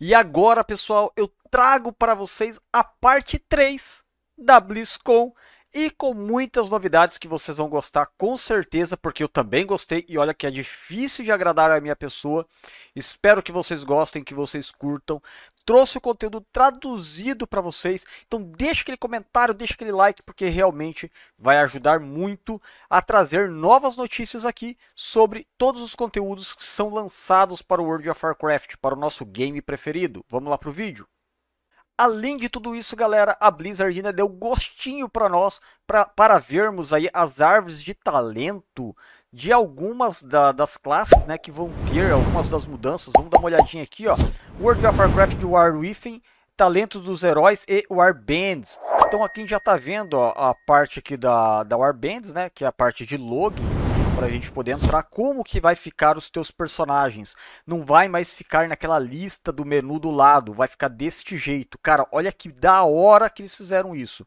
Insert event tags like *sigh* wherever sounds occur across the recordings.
E agora, pessoal, eu trago para vocês a parte 3 da BlizzCon e com muitas novidades que vocês vão gostar com certeza, porque eu também gostei e olha que é difícil de agradar a minha pessoa. Espero que vocês gostem, que vocês curtam. Trouxe o conteúdo traduzido para vocês, então deixa aquele comentário, deixa aquele like, porque realmente vai ajudar muito a trazer novas notícias aqui sobre todos os conteúdos que são lançados para o World of Warcraft, para o nosso game preferido. Vamos lá para o vídeo? Além de tudo isso, galera, a Blizzard ainda deu gostinho para nós pra, para vermos aí as árvores de talento de algumas da, das classes né, que vão ter, algumas das mudanças. Vamos dar uma olhadinha aqui. Ó. World of Warcraft War Within, Talentos dos Heróis e Warbands. Então aqui a gente já está vendo ó, a parte aqui da, da Warbands, né, que é a parte de login para a gente poder entrar como que vai ficar os teus personagens. Não vai mais ficar naquela lista do menu do lado, vai ficar deste jeito. Cara, olha que da hora que eles fizeram isso.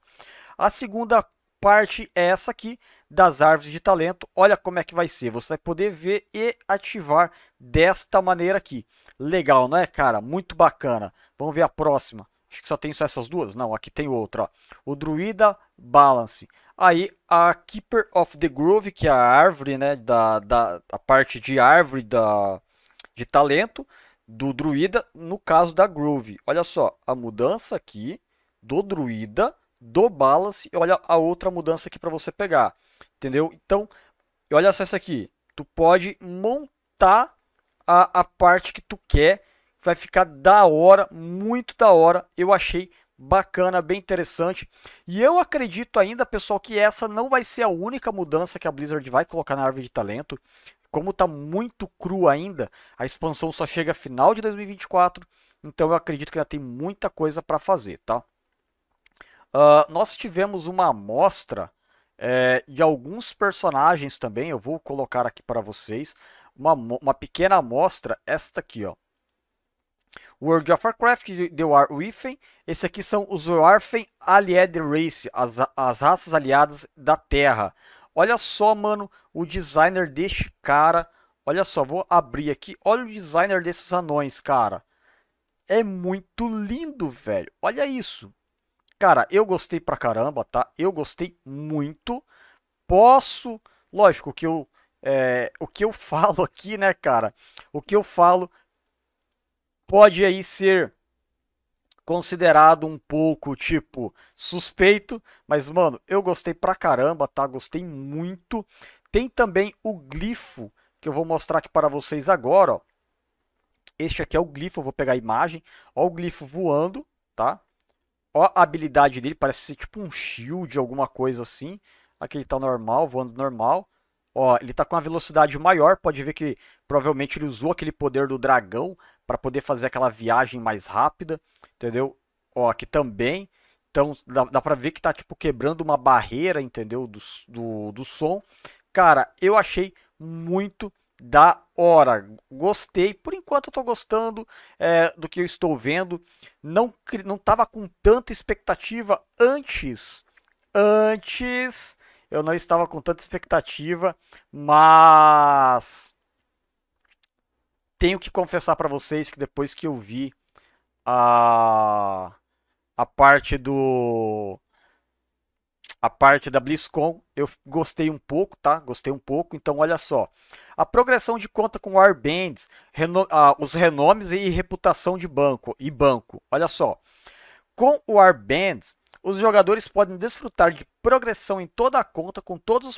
A segunda parte é essa aqui das árvores de talento. Olha como é que vai ser. Você vai poder ver e ativar desta maneira aqui. Legal, não é, cara? Muito bacana. Vamos ver a próxima. Acho que só tem só essas duas. Não, aqui tem outra. Ó. O Druida Balance. Aí a Keeper of the Grove, que é a árvore, né, da, da a parte de árvore da, de talento do druida, no caso da Grove. Olha só, a mudança aqui do druida, do balance, e olha a outra mudança aqui para você pegar, entendeu? Então, olha só isso aqui, tu pode montar a, a parte que tu quer, vai ficar da hora, muito da hora, eu achei bacana, bem interessante. E eu acredito ainda, pessoal, que essa não vai ser a única mudança que a Blizzard vai colocar na árvore de talento. Como está muito cru ainda, a expansão só chega final de 2024, então eu acredito que ainda tem muita coisa para fazer, tá? Uh, nós tivemos uma amostra é, de alguns personagens também, eu vou colocar aqui para vocês, uma, uma pequena amostra, esta aqui, ó. World of Warcraft, The War Within. Esse aqui são os Warfen Allied Race, as, as raças aliadas da Terra. Olha só, mano, o designer deste cara. Olha só, vou abrir aqui. Olha o designer desses anões, cara. É muito lindo, velho. Olha isso. Cara, eu gostei pra caramba, tá? Eu gostei muito. Posso... Lógico que eu... É, o que eu *laughs* falo aqui, né, cara? O que eu falo pode aí ser considerado um pouco tipo suspeito, mas mano, eu gostei pra caramba, tá? Gostei muito. Tem também o glifo que eu vou mostrar aqui para vocês agora, ó. Este aqui é o glifo, eu vou pegar a imagem. Ó o glifo voando, tá? Ó a habilidade dele, parece ser tipo um shield, alguma coisa assim. Aqui ele tá normal, voando normal. Ó, ele está com uma velocidade maior, pode ver que provavelmente ele usou aquele poder do dragão para poder fazer aquela viagem mais rápida, entendeu? Ó, aqui também, então dá, dá para ver que está tipo quebrando uma barreira, entendeu, do, do, do som. Cara, eu achei muito da hora. Gostei, por enquanto eu tô gostando é, do que eu estou vendo. Não não tava com tanta expectativa antes, antes eu não estava com tanta expectativa, mas tenho que confessar para vocês que depois que eu vi a a parte do a parte da BlizzCon, eu gostei um pouco, tá? Gostei um pouco. Então, olha só. A progressão de conta com Warbands, reno... ah, os renomes e reputação de banco e banco. Olha só. Com o Warbands, os jogadores podem desfrutar de progressão em toda a conta com todos os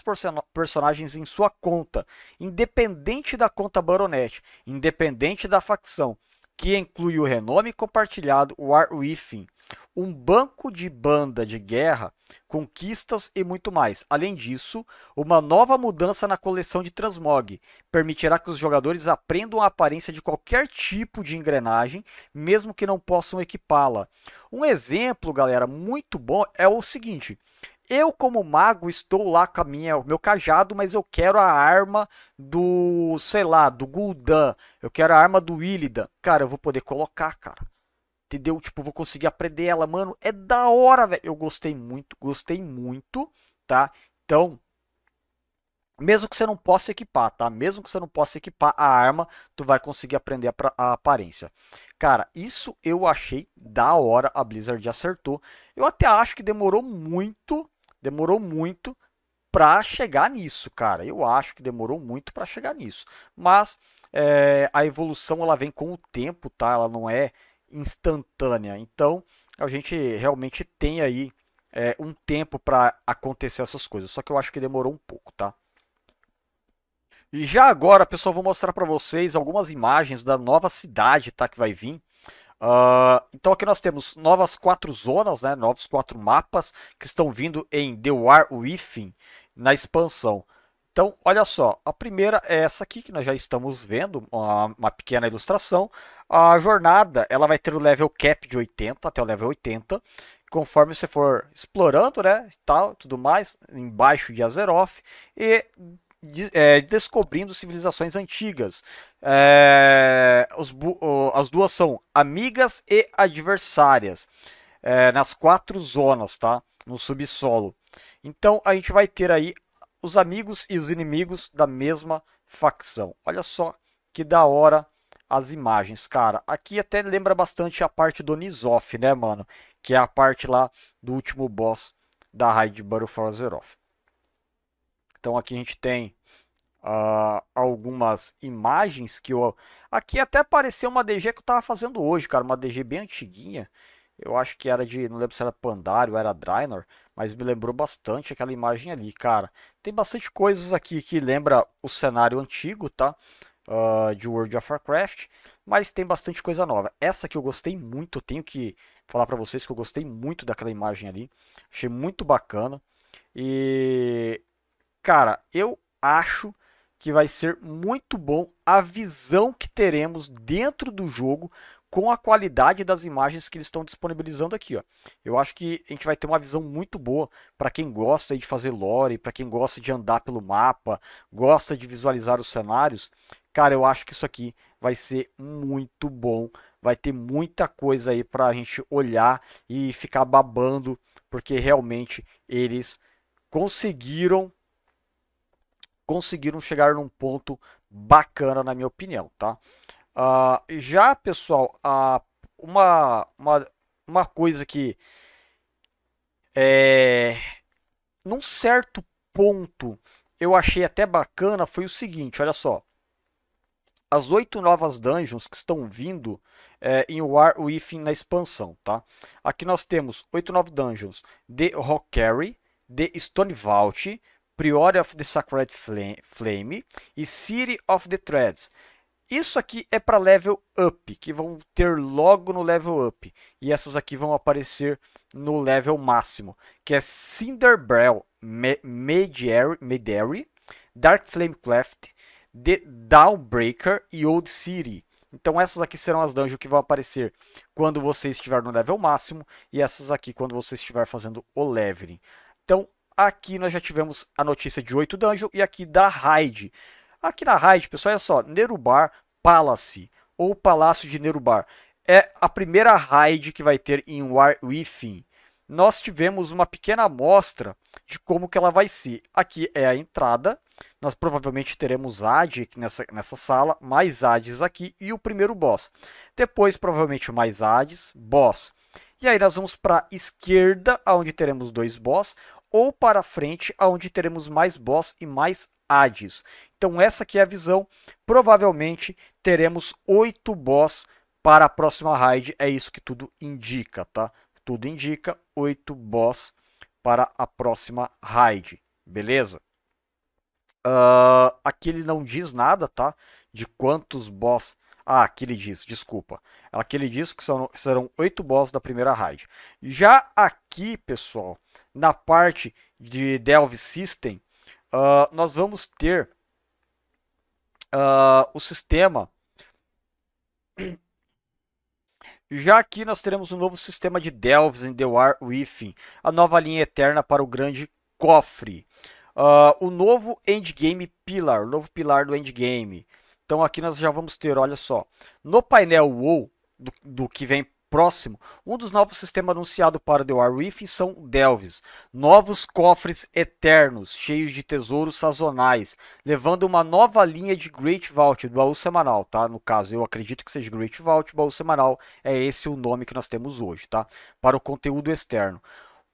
personagens em sua conta, independente da conta baronete, independente da facção que inclui o renome compartilhado War Within, um banco de banda de guerra, conquistas e muito mais. Além disso, uma nova mudança na coleção de transmog permitirá que os jogadores aprendam a aparência de qualquer tipo de engrenagem, mesmo que não possam equipá-la. Um exemplo, galera, muito bom é o seguinte: eu, como mago, estou lá com a minha, o meu cajado, mas eu quero a arma do, sei lá, do Gul'dan. Eu quero a arma do Illidan. Cara, eu vou poder colocar, cara. Entendeu? Tipo, vou conseguir aprender ela, mano. É da hora, velho. Eu gostei muito, gostei muito, tá? Então, mesmo que você não possa equipar, tá? Mesmo que você não possa equipar a arma, tu vai conseguir aprender a, a, aparência. Cara, isso eu achei da hora, a Blizzard acertou. Eu até acho que demorou muito demorou muito para chegar nisso, cara. Eu acho que demorou muito para chegar nisso. Mas é, a evolução ela vem com o tempo, tá? Ela não é instantânea. Então a gente realmente tem aí é, um tempo para acontecer essas coisas. Só que eu acho que demorou um pouco, tá? E já agora, pessoal, vou mostrar para vocês algumas imagens da nova cidade, tá? Que vai vir. Uh, então aqui nós temos novas quatro zonas, né, novos quatro mapas que estão vindo em The War Within na expansão. Então, olha só, a primeira é essa aqui que nós já estamos vendo, uma, uma, pequena ilustração. A jornada ela vai ter o level cap de 80 até o level 80, conforme você for explorando, né, tal, tudo mais, embaixo de Azeroth, e de, é, descobrindo civilizações antigas. É, os, as duas são amigas e adversárias, é, nas quatro zonas, tá? No subsolo. Então a gente vai ter aí os amigos e os inimigos da mesma facção. Olha só que da hora as imagens, cara. Aqui até lembra bastante a parte do Nizof, né, mano? Que é a parte lá do último boss da Raid Battle for Azeroth. Então aqui a gente tem uh, algumas imagens que eu... Aqui até apareceu uma DG que eu estava fazendo hoje, cara, uma DG bem antiguinha. Eu acho que era de, não lembro se era ou era Draenor, mas me lembrou bastante aquela imagem ali, cara. Tem bastante coisas aqui que lembra o cenário antigo, tá? Uh, de World of Warcraft, mas tem bastante coisa nova. Essa que eu gostei muito, eu tenho que falar para vocês que eu gostei muito daquela imagem ali, achei muito bacana. E cara, eu acho que vai ser muito bom a visão que teremos dentro do jogo com a qualidade das imagens que eles estão disponibilizando aqui. Ó. Eu acho que a gente vai ter uma visão muito boa para quem gosta de fazer lore, para quem gosta de andar pelo mapa, gosta de visualizar os cenários. Cara, eu acho que isso aqui vai ser muito bom. Vai ter muita coisa aí para a gente olhar e ficar babando, porque realmente eles conseguiram conseguiram chegar num ponto bacana, na minha opinião, tá? Uh, já, pessoal, uh, uma, uma, uma coisa que é, num certo ponto eu achei até bacana foi o seguinte, olha só. As oito novas dungeons que estão vindo é, em War Within na expansão, tá? Aqui nós temos oito novas dungeons de Rockery, de Stone Vault, Priory of the Sacred Flame e City of the Threads. Isso aqui é para level up, que vão ter logo no level up. E essas aqui vão aparecer no level máximo, que é Cinderbell Maidery, Dark Flame Cleft, The Downbreaker e Old City. Então essas aqui serão as dungeons que vão aparecer quando você estiver no level máximo e essas aqui quando você estiver fazendo o leveling. Então Aqui nós já tivemos a notícia de 8 dungeons e aqui da raid. Aqui na raid, pessoal, olha só, Nerubar Palace, ou Palácio de Nerubar. É a primeira raid que vai ter em War Within. Nós tivemos uma pequena amostra de como que ela vai ser. Aqui é a entrada, nós provavelmente teremos AD aqui nessa, nessa sala, mais ADs aqui e o primeiro boss. Depois, provavelmente, mais ADs, boss. E aí nós vamos para a esquerda, onde teremos dois boss ou para frente, aonde teremos mais boss e mais Hades. Então essa aqui é a visão. Provavelmente teremos oito boss para a próxima raid. É isso que tudo indica, tá? Tudo indica oito boss para a próxima raid, beleza? Uh, aqui ele não diz nada, tá? De quantos boss ah, aqui ele diz, desculpa. Aqui ele diz que são, serão oito bosses da primeira raid. Já aqui, pessoal, na parte de Delve System, uh, nós vamos ter uh, o sistema... *clears throat* Já aqui nós teremos um novo sistema de Delves in the War Within, a nova linha eterna para o grande cofre. Uh, o novo Endgame Pillar, o novo pilar do Endgame. Então aqui nós já vamos ter, olha só, no painel WoW do, do que vem próximo, um dos novos sistemas anunciados para The War Reef são Delves, novos cofres eternos, cheios de tesouros sazonais, levando uma nova linha de Great Vault, do baú semanal, tá? No caso, eu acredito que seja Great Vault, baú semanal, é esse o nome que nós temos hoje, tá? Para o conteúdo externo.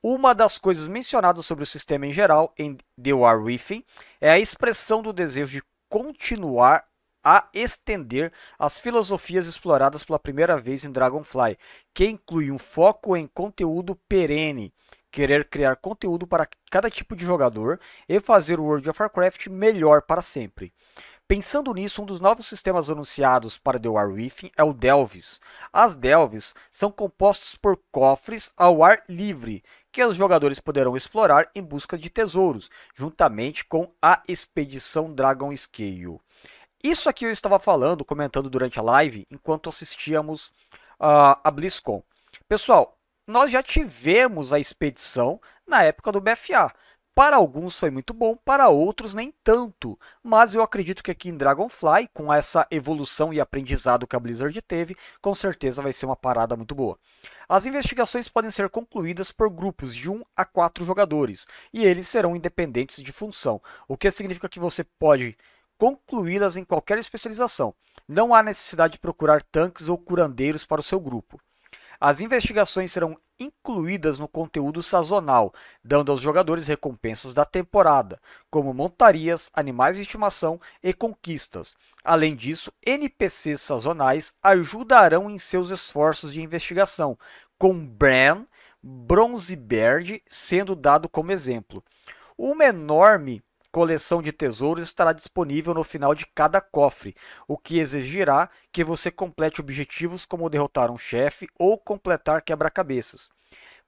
Uma das coisas mencionadas sobre o sistema em geral em The War Reefing é a expressão do desejo de continuar a estender as filosofias exploradas pela primeira vez em Dragonfly, que inclui um foco em conteúdo perene, querer criar conteúdo para cada tipo de jogador e fazer o World of Warcraft melhor para sempre. Pensando nisso, um dos novos sistemas anunciados para The War Within é o Delves. As Delves são compostas por cofres ao ar livre, que os jogadores poderão explorar em busca de tesouros, juntamente com a Expedição Dragon Scale. Isso aqui eu estava falando, comentando durante a live, enquanto assistíamos uh, a BlizzCon. Pessoal, nós já tivemos a expedição na época do BFA. Para alguns foi muito bom, para outros nem tanto. Mas eu acredito que aqui em Dragonfly, com essa evolução e aprendizado que a Blizzard teve, com certeza vai ser uma parada muito boa. As investigações podem ser concluídas por grupos de 1 a 4 jogadores, e eles serão independentes de função, o que significa que você pode concluí-las em qualquer especialização. Não há necessidade de procurar tanques ou curandeiros para o seu grupo. As investigações serão incluídas no conteúdo sazonal, dando aos jogadores recompensas da temporada, como montarias, animais de estimação e conquistas. Além disso, NPCs sazonais ajudarão em seus esforços de investigação, com Bran Bronzebeard sendo dado como exemplo. Uma enorme coleção de tesouros estará disponível no final de cada cofre, o que exigirá que você complete objetivos como derrotar um chefe ou completar quebra-cabeças.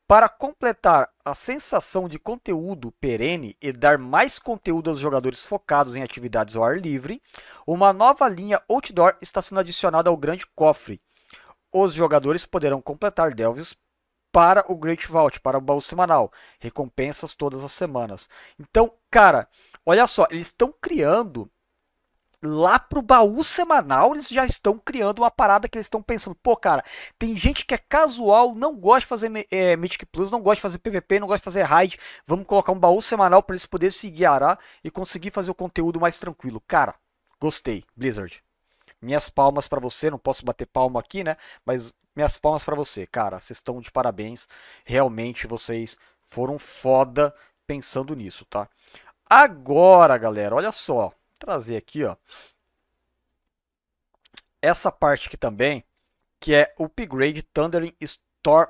Para completar a sensação de conteúdo perene e dar mais conteúdo aos jogadores focados em atividades ao ar livre, uma nova linha Outdoor está sendo adicionada ao grande cofre. Os jogadores poderão completar Delves para o Great Vault, para o baú semanal. Recompensas todas as semanas. Então, cara, olha só, eles estão criando lá pro baú semanal, eles já estão criando uma parada que eles estão pensando, pô, cara, tem gente que é casual, não gosta de fazer é, Mythic Plus, não gosta de fazer PVP, não gosta de fazer raid, vamos colocar um baú semanal para eles poderem se guiar e conseguir fazer o conteúdo mais tranquilo. Cara, gostei, Blizzard. Minhas palmas para você, não posso bater palma aqui, né? Mas minhas palmas para você, cara. Vocês estão de parabéns. Realmente vocês foram foda pensando nisso, tá? Agora, galera, olha só. Vou trazer aqui, ó. Essa parte aqui também, que é upgrade Thundering Storm.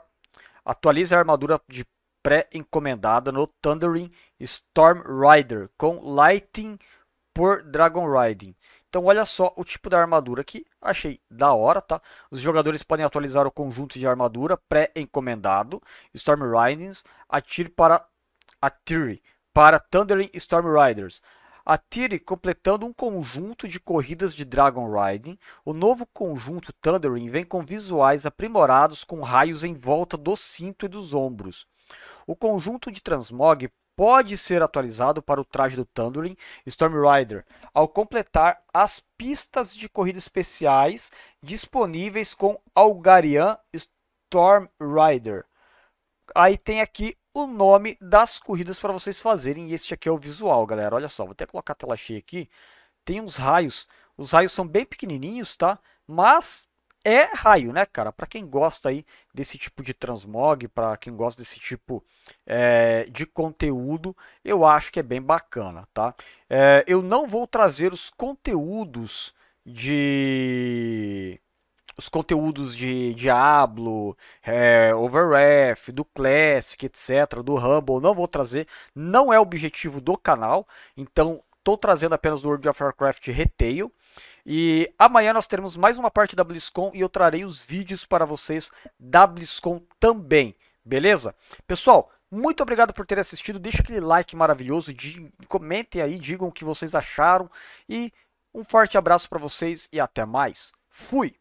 Atualize a armadura de pré-encomendada no Thundering Storm Rider com Lighting por Dragon Riding. Então olha só o tipo da armadura aqui, achei da hora, tá? Os jogadores podem atualizar o conjunto de armadura pré-encomendado, Storm Ridings, atire para atire para Thundering Storm Riders. Atire completando um conjunto de corridas de Dragon Riding. O novo conjunto Thundering vem com visuais aprimorados com raios em volta do cinto e dos ombros. O conjunto de transmog pode ser atualizado para o traje do Thunderling Storm Rider ao completar as pistas de corrida especiais disponíveis com Algarian Storm Rider. Aí tem aqui o nome das corridas para vocês fazerem. E este aqui é o visual, galera. Olha só, vou até colocar a tela cheia aqui. Tem uns raios. Os raios são bem pequenininhos, tá? Mas é raio, né, cara? Para quem gosta aí desse tipo de transmog, para quem gosta desse tipo é, de conteúdo, eu acho que é bem bacana, tá? É, eu não vou trazer os conteúdos de os conteúdos de Diablo, é, Overwrath, do Classic, etc, do Rumble, não vou trazer, não é o objetivo do canal, então estou trazendo apenas do World of Warcraft Retail. E amanhã nós teremos mais uma parte da BlizzCon e eu trarei os vídeos para vocês da BlizzCon também, beleza? Pessoal, muito obrigado por ter assistido, deixa aquele like maravilhoso, comentem aí, digam o que vocês acharam e um forte abraço para vocês e até mais. Fui!